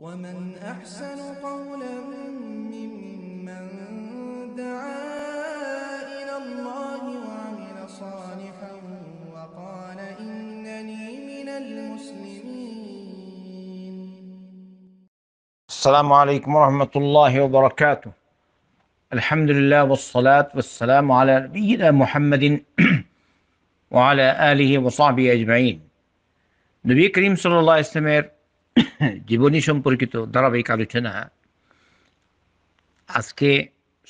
ومن أحسن قولا ممن دعا إلى الله وعمل صالحا وقال إنني من المسلمين السلام عليكم ورحمة الله وبركاته الحمد لله والصلاة والسلام على نبينا محمد وعلى آله وصحبه أجمعين نبي كريم صلى الله عليه وسلم জীবনী সম্পর্কিত ধারাবাহিক আলোচনা আজকে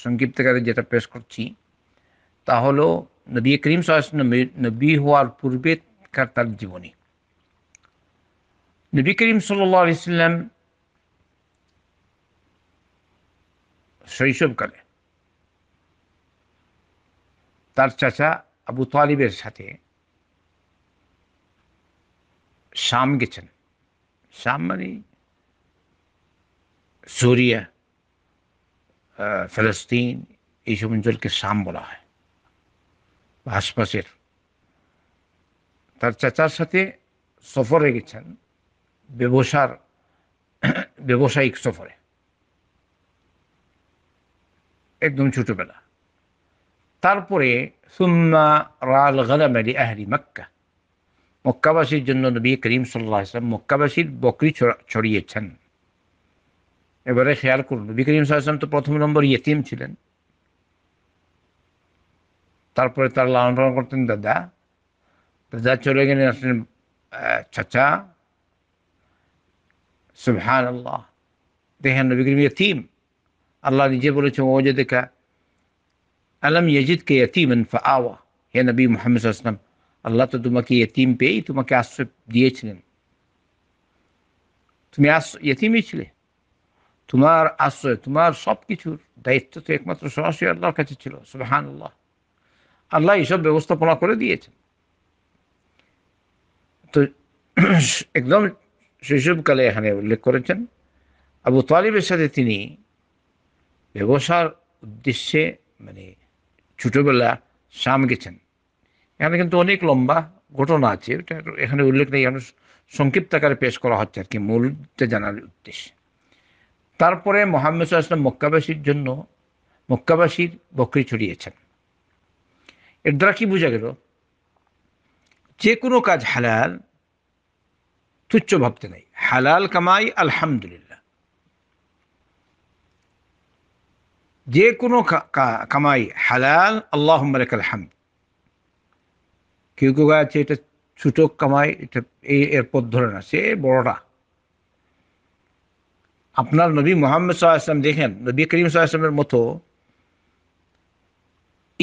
সংক্ষিপ্তকারে যেটা পেশ করছি তা হলো নবী করিম নবী হওয়ার পূর্বে তার জীবনী নবী করিম সাল্লাম শৈশবকালে তার চাচা আবু তালিবের সাথে শাম গেছেন somebody, সুরিয়া ফেলস্তিন এইসব অঞ্চলকে শাম বলা হয় আশপাশের তার চাচার সাথে সফরে গেছেন ব্যবসার ব্যবসায়িক সফরে একদম ছোটবেলা তারপরে সুন্না রাল গাদাম আহরি মক্কা মক্কাবাসীর জন্য নবী করিম সাল্লাহ ইসলাম মক্কাবাসীর বকরি ছড়িয়েছেন এবারে খেয়াল করুন নবী করিম সাল্লাম তো প্রথম নম্বর ইয়েতিম ছিলেন তারপরে তার লালন পালন করতেন দাদা দাদা চলে গেলেন আসলেন চাচা সুবহান আল্লাহ দেখেন নবী করিম ইয়েতিম আল্লাহ নিজে বলেছে ও যে দেখা আলম ইয়াজিদকে ইয়েতিম আওয়া হে নবী মোহাম্মদ সাল্লাম আল্লাহ তো তোমাকে এতিম পেয়েই তোমাকে আশ্রয় দিয়েছিলেন তুমি এতিমই ছিলে তোমার আশ্রয় তোমার সব কিছুর দায়িত্ব তো একমাত্র সরাসরি আল্লাহর কাছে ছিল সুবাহান আল্লাহ আল্লাহ এইসব ব্যবস্থাপনা করে দিয়েছেন তো একদম শৈশবকালে এখানে উল্লেখ করেছেন আবু তালিবের সাথে তিনি ব্যবসার উদ্দেশ্যে মানে ছোটোবেলা শাম গেছেন এখানে কিন্তু অনেক লম্বা ঘটনা আছে এটা এখানে উল্লেখ নেই এখানে সংক্ষিপ্ত আকারে পেশ করা হচ্ছে আর কি মূলতে জানার উদ্দেশ্যে তারপরে মোহাম্মদ আসলাম মক্কাবাসীর জন্য মক্কাবাসীর বকরি ছড়িয়েছেন এর দ্বারা কি বোঝা গেল যে কোনো কাজ হালাল তুচ্ছ ভাবতে নাই হালাল কামাই আলহামদুলিল্লাহ যে কোনো কামাই হালাল আল্লাহ মালিক আলহামদ কেউ কেউ আছে আচ্ছা, এটা ছুটক কামাই এটা এই এরপর ধরে না সে বড়টা আপনার নবী মোহাম্মদ সাল্লাম দেখেন নবী করিম সাল্লামের মতো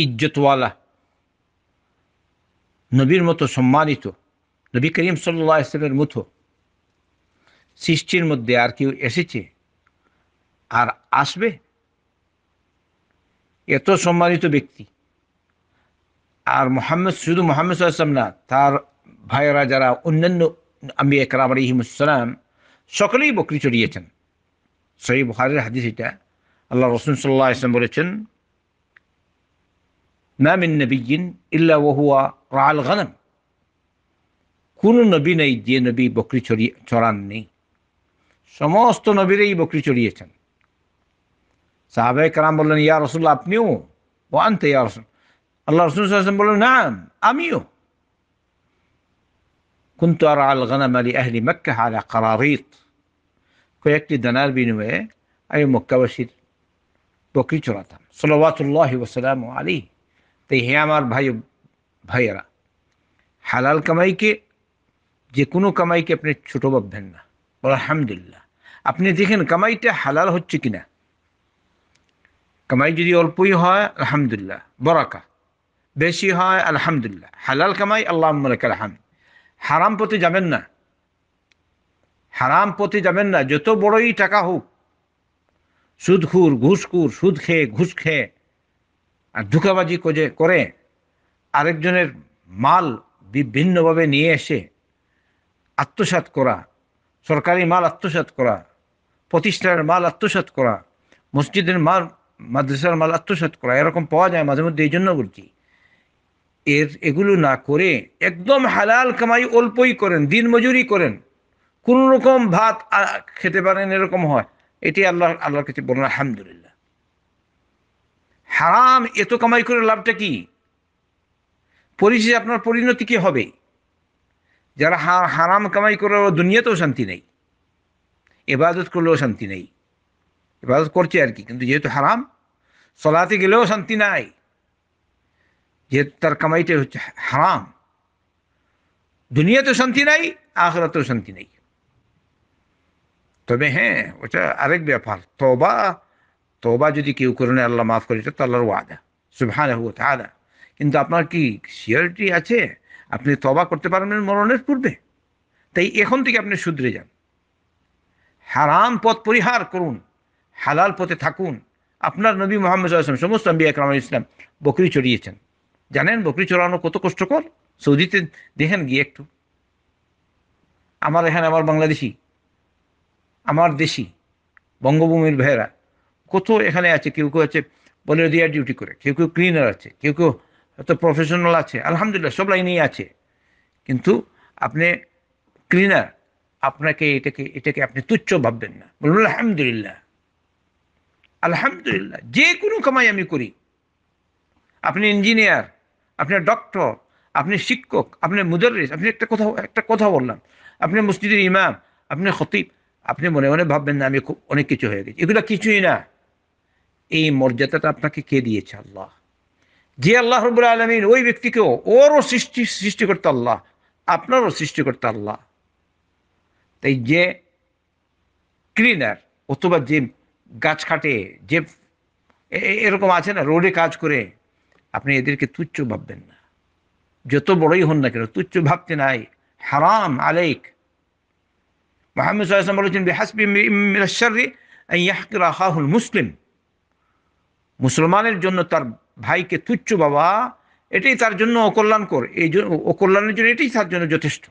ইজ্জতওয়ালা নবীর মতো সম্মানিত নবী করিম সাল্লা ইসলামের মতো সৃষ্টির মধ্যে আর কেউ এসেছে আর আসবে এত সম্মানিত ব্যক্তি আর মুহাম্মদ শুধু মুহাম্মদ সাল্লাল্লাহু আলাইহি ওয়াসাল্লাম না তার ভাইরা যারা অন্যান্য আম্বি একরাম আলহিমুসালাম সকলেই বকরি চড়িয়েছেন সহি বুহারের হাদিস এটা আল্লাহ রসুল সাল্লাহ ইসলাম বলেছেন মা মিন নবীন ইল্লা ওহুয়া রাল গানাম কোনো নবী নেই যে নবী বকরি চড়িয়ে সমস্ত নবীরাই বকরি চড়িয়েছেন সাহাবে কালাম বললেন ইয়া রসুল্লাহ আপনিও ও আনতে ইয়া রসুল আল্লাহ রসুল আসলাম বললেন না আমিও কুন্তু আর আল গানাম আলী আহলি মক্কা কারারিত কয়েকটি দানার বিনিময়ে আমি মক্কাবাসীর বকরি চড়াতাম সলবাতুল্লাহ ওসালাম আলী তাই হে আমার ভাই ভাইয়েরা হালাল কামাইকে যে কোনো কামাইকে আপনি ছোটো ভাববেন না আলহামদুলিল্লাহ আপনি দেখেন কামাইটা হালাল হচ্ছে কিনা কামাই যদি অল্পই হয় আলহামদুলিল্লাহ বরাকা বেশি হয় আলহামদুলিল্লাহ হালাল কামাই আল্লাহ আলহাম হারাম প্রতি যাবেন না হারাম প্রতি যাবেন না যত বড়ই টাকা হোক সুদখুর ঘুষখুর সুদ খেয়ে ঘুষ খেয়ে আর ধোকাবাজি কোজে করে আরেকজনের মাল বিভিন্নভাবে নিয়ে এসে আত্মসাত করা সরকারি মাল আত্মসাত করা প্রতিষ্ঠানের মাল আত্মসাত করা মসজিদের মাল মাদ্রাসার মাল আত্মসাত করা এরকম পাওয়া যায় মাঝে মধ্যে এই জন্য বলছি এর এগুলো না করে একদম হালাল কামাই অল্পই করেন দিন মজুরি করেন কোন রকম ভাত খেতে পারেন এরকম হয় এটি আল্লাহ আল্লাহর কাছে বলেন আলহামদুলিল্লাহ হারাম এত কামাই করে লাভটা কি পরিচিত আপনার পরিণতি কি হবে যারা হারাম কামাই করে দুনিয়াতেও শান্তি নেই এবাদত করলেও শান্তি নেই এবাদত করছে আর কি কিন্তু যেহেতু হারাম চলাতে গেলেও শান্তি নাই এর তার কামাইটাই হচ্ছে হারাম দুনিয়াতেও শান্তি নাই আখরাতেও শান্তি নেই তবে হ্যাঁ ওটা আরেক ব্যাপার তবা তবা যদি কেউ করে নেয় আল্লাহ মাফ করে এটা তো আল্লাহর ওয়াদা সুবহান তাহলে কিন্তু আপনার কি সিওরিটি আছে আপনি তবা করতে পারবেন মরণের পূর্বে তাই এখন থেকে আপনি শুধরে যান হারাম পথ পরিহার করুন হালাল পথে থাকুন আপনার নবী মোহাম্মদ সমস্ত আম্বি আকরাম ইসলাম বকরি চড়িয়েছেন জানেন বকরি চড়ানো কত কষ্টকর সৌদিতে দেখেন গিয়ে একটু আমার এখানে আমার বাংলাদেশি আমার দেশি বঙ্গভূমির ভাইরা কত এখানে আছে কেউ কেউ আছে বলেরিয়া ডিউটি করে কেউ কেউ ক্লিনার আছে কেউ কেউ হয়তো প্রফেশনাল আছে আলহামদুলিল্লাহ সব লাইনেই আছে কিন্তু আপনি ক্লিনার আপনাকে এটাকে এটাকে আপনি তুচ্ছ ভাববেন না বলুন আলহামদুলিল্লাহ আলহামদুলিল্লাহ যে কোনো কামাই আমি করি আপনি ইঞ্জিনিয়ার আপনার ডক্টর আপনি শিক্ষক আপনি মুদারিস আপনি একটা কথা একটা কথা বললাম আপনি মসজিদের ইমাম আপনি খতিব আপনি মনে মনে ভাববেন না আমি খুব অনেক কিছু হয়ে গেছি এগুলো কিছুই না এই মর্যাদাটা আপনাকে কে দিয়েছে আল্লাহ যে আল্লাহ রবুল্লা আলমিন ওই ব্যক্তিকেও ওরও সৃষ্টি সৃষ্টিকর্তা আল্লাহ আপনারও সৃষ্টিকর্তা আল্লাহ তাই যে ক্লিনার অথবা যে গাছ কাটে যে এরকম আছে না রোডে কাজ করে আপনি এদেরকে তুচ্ছ ভাববেন না যত বড়ই হন না কেন তুচ্ছ ভাবতে নাই হারাম আলেক মোহাম্মদ বলেছেন হাসবি মুসলিম মুসলমানের জন্য তার ভাইকে তুচ্ছ বাবা এটাই তার জন্য অকল্যাণকর এই অকল্যাণের জন্য এটাই তার জন্য যথেষ্ট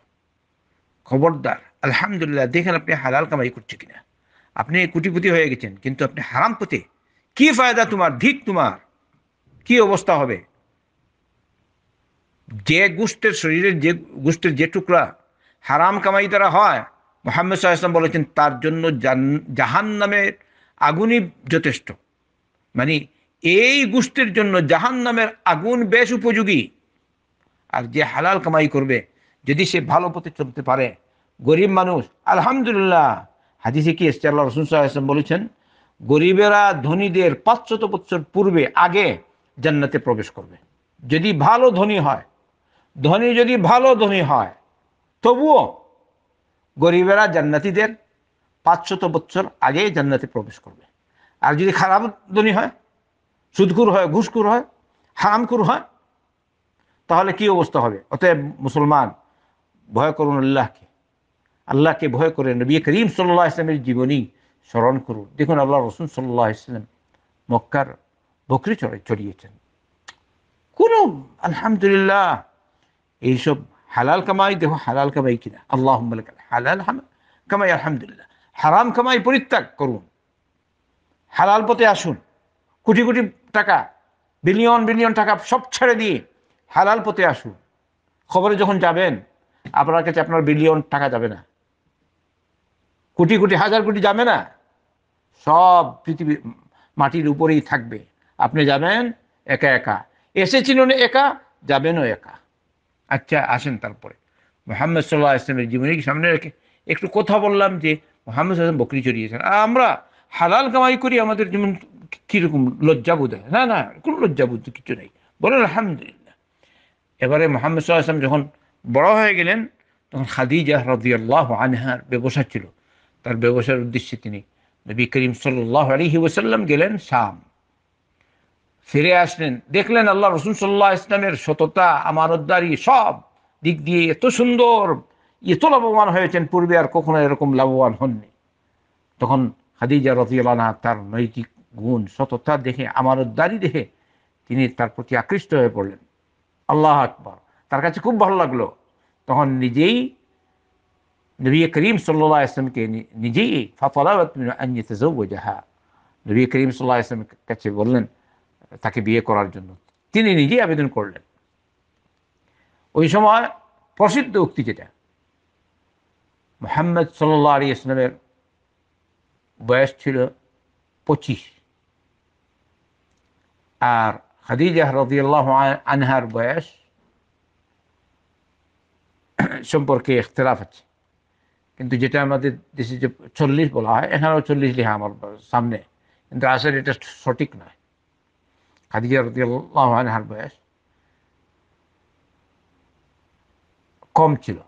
খবরদার আলহামদুলিল্লাহ দেখেন আপনি হালাল কামাই করছে কিনা আপনি কুটিপুতি হয়ে গেছেন কিন্তু আপনি হারাম পথে কি ফায়দা তোমার ধিক তোমার কি অবস্থা হবে যে গোষ্ঠের শরীরের যে গোষ্ঠের যে টুকরা হারাম কামাই তারা হয় মোহাম্মদ সাল্লাম বলেছেন তার জন্য জাহান নামের আগুনই যথেষ্ট মানে এই গোষ্ঠীর জন্য জাহান নামের আগুন বেশ উপযোগী আর যে হালাল কামাই করবে যদি সে ভালো পথে চলতে পারে গরিব মানুষ আলহামদুলিল্লাহ হাদিসে কি এসছে আল্লাহ রসুল সাল্লাম বলেছেন গরিবেরা ধনীদের পাঁচশত বছর পূর্বে আগে জান্নাতে প্রবেশ করবে যদি ভালো ধনী হয় ধনী যদি ভালো ধনী হয় তবুও গরিবেরা জান্নাতিদের পাঁচশত বছর আগে জান্নাতে প্রবেশ করবে আর যদি খারাপ ধনী হয় সুদকুর হয় ঘুষকুর হয় হারামকুর হয় তাহলে কি অবস্থা হবে অতএব মুসলমান ভয় করুন আল্লাহকে আল্লাহকে ভয় করে নবী করিম সাল্লাহ ইসলামের জীবনী স্মরণ করুন দেখুন আল্লাহ রসুন সাল্লাহ ইসলাম মক্কার বকরি চড়ে চড়িয়েছেন কোনো আলহামদুলিল্লাহ এইসব হালাল কামাই দেখো হালাল কামাই কিনা আল্লাহ হালাল কামাই আলহামদুলিল্লাহ হারাম কামাই পরিত্যাগ করুন হালাল পথে আসুন কোটি কোটি টাকা বিলিয়ন বিলিয়ন টাকা সব ছেড়ে দিয়ে হালাল পথে আসুন খবরে যখন যাবেন আপনার কাছে আপনার বিলিয়ন টাকা যাবে না কোটি কোটি হাজার কোটি যাবে না সব পৃথিবী মাটির উপরেই থাকবে আপনি যাবেন একা একা এসেছিল একা যাবেনও একা আচ্ছা আসেন তারপরে মোহাম্মদ সাল্লাহ ইসলামের জীবনী সামনে রেখে একটু কথা বললাম যে মোহাম্মদ আসলাম বকরি চড়িয়েছেন আমরা হালাল কামাই করি আমাদের যেমন কীরকম লজ্জাবোধ হয় না না কোনো লজ্জাবোধ কিছু নেই বলেন আলহামদুলিল্লাহ এবারে মোহাম্মদ সাল্লাহ আসলাম যখন বড় হয়ে গেলেন তখন খাদিজা রদিয়াল্লাহ আনহার ব্যবসা ছিল তার ব্যবসার উদ্দেশ্যে তিনি নবী করিম সাল্লাহ আলহি ওসাল্লাম গেলেন শাম ফিরে আসলেন দেখলেন আল্লাহ রসুল সাল্লাহ ইসলামের সততা আমারদ্দারি সব দিক দিয়ে এত সুন্দর এত লাভবান হয়েছেন পূর্বে আর কখনো এরকম লাভবান হননি তখন হাদিজা রতিয়ালা তার নৈতিক গুণ সততা দেখে আমারদ্দারি দেখে তিনি তার প্রতি আকৃষ্ট হয়ে পড়লেন আল্লাহ আকবর তার কাছে খুব ভালো লাগলো তখন নিজেই নবী করিম সাল্লা ইসলামকে নিজেই ফাফলা নবী করিম সাল্লাহ ইসলামের কাছে বললেন তাকে বিয়ে করার জন্য তিনি নিজেই আবেদন করলেন ওই সময় প্রসিদ্ধ উক্তি যেটা মোহাম্মদ সাল্লাহ আলী ইসলামের বয়স ছিল পঁচিশ আর খাদিজা রদিয়াল্লাহ আনহার বয়স সম্পর্কে এখতলাফ আছে কিন্তু যেটা আমাদের দেশে যে চল্লিশ বলা হয় এখানেও চল্লিশ লিহা আমার সামনে কিন্তু আসলে এটা সঠিক নয় খাদিজা রদিয়াল্লাহ আনহার বয়স কম ছিল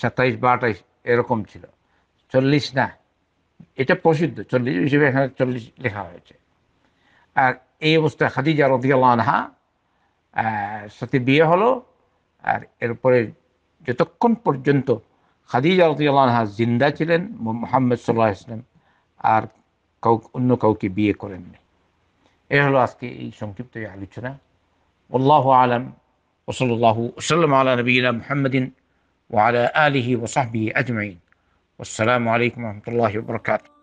সাতাইশ বা আঠাইশ এরকম ছিল চল্লিশ না এটা প্রসিদ্ধ চল্লিশ হিসেবে এখানে চল্লিশ লেখা হয়েছে আর এই অবস্থায় খাদিজা রদিয়াল্লাহ আনহা সাথে বিয়ে হলো আর এরপরে যতক্ষণ পর্যন্ত খাদিজা রদিয়াল্লাহ আনহা জিন্দা ছিলেন মোহাম্মদ সাল্লাহ ইসলাম আর কাউ অন্য কাউকে বিয়ে করেননি এই হলো আজকে এই সংক্ষিপ্ত আলোচনা والله اعلم وصلى الله وسلم على نبينا محمد وعلى اله وصحبه اجمعين والسلام عليكم ورحمه الله وبركاته